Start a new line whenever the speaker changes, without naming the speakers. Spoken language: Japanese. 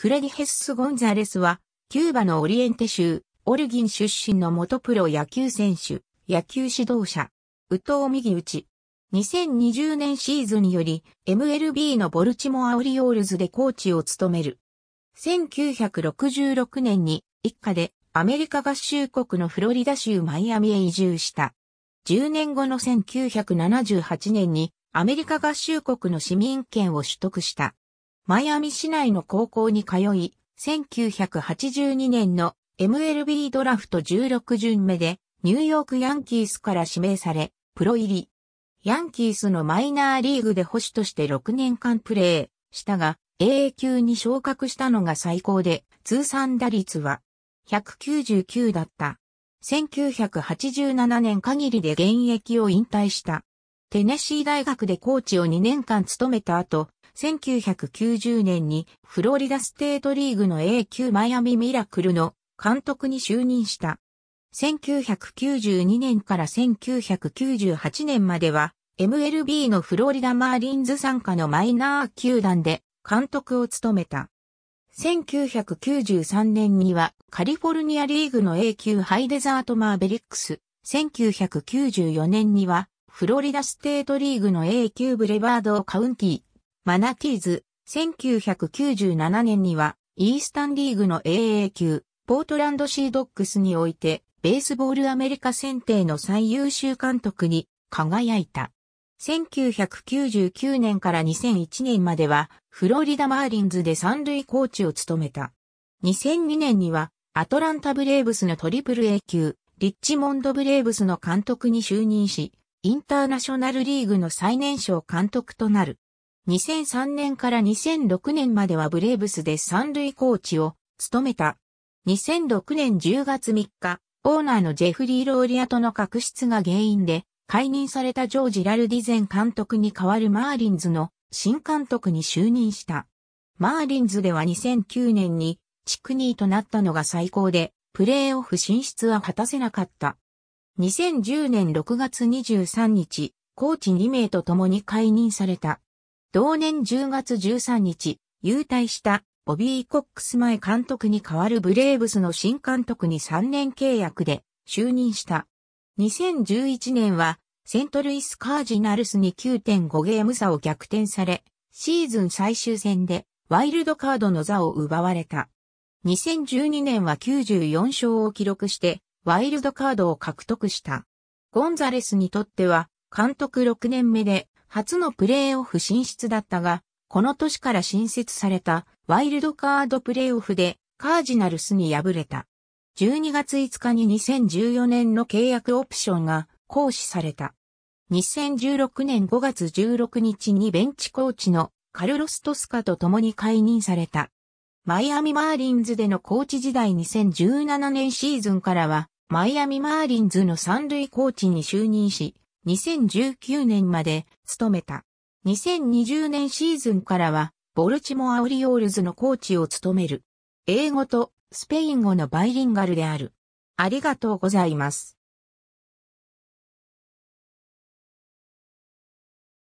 フレディ・ヘッス・ゴンザレスは、キューバのオリエンテ州、オルギン出身の元プロ野球選手、野球指導者、ウト藤右打ち。2020年シーズンにより、MLB のボルチモアオリオールズでコーチを務める。1966年に、一家でアメリカ合衆国のフロリダ州マイアミへ移住した。10年後の1978年に、アメリカ合衆国の市民権を取得した。マイアミ市内の高校に通い、1982年の MLB ドラフト16巡目でニューヨークヤンキースから指名され、プロ入り。ヤンキースのマイナーリーグで保守として6年間プレーしたが、AA 級に昇格したのが最高で、通算打率は199だった。1987年限りで現役を引退した。テネシー大学でコーチを2年間務めた後、1990年にフロリダステートリーグの A 級マイアミミラクルの監督に就任した。1992年から1998年までは MLB のフロリダマーリンズ参加のマイナー球団で監督を務めた。1993年にはカリフォルニアリーグの A 級ハイデザートマーベリックス。1994年にはフロリダステートリーグの A 級ブレバードカウンティマナティーズ、1997年には、イースタンリーグの AA 級、ポートランドシードックスにおいて、ベースボールアメリカ選定の最優秀監督に輝いた。1999年から2001年までは、フロリダマーリンズで三塁コーチを務めた。2002年には、アトランタブレーブスのトリプル A 級、リッチモンドブレーブスの監督に就任し、インターナショナルリーグの最年少監督となる。2003年から2006年まではブレーブスで三塁コーチを務めた。2006年10月3日、オーナーのジェフリー・ローリアとの確執が原因で解任されたジョージ・ラルディゼン監督に代わるマーリンズの新監督に就任した。マーリンズでは2009年に地区2位となったのが最高で、プレーオフ進出は果たせなかった。2010年6月23日、コーチ2名と共に解任された。同年10月13日、優退したボビー・コックス前監督に代わるブレーブスの新監督に3年契約で就任した。2011年はセントルイス・カージナルスに9.5ゲーム差を逆転され、シーズン最終戦でワイルドカードの座を奪われた。2012年は94勝を記録してワイルドカードを獲得した。ゴンザレスにとっては監督6年目で初のプレーオフ進出だったが、この年から新設されたワイルドカードプレーオフでカージナルスに敗れた。12月5日に2014年の契約オプションが行使された。2016年5月16日にベンチコーチのカルロス・トスカと共に解任された。マイアミ・マーリンズでのコーチ時代2017年シーズンからは、マイアミ・マーリンズの三塁コーチに就任し、2019年まで務めた。2020年シーズンからは、ボルチモアオリオールズのコーチを務める。英語とスペイン語のバイリンガルである。ありがとうございます。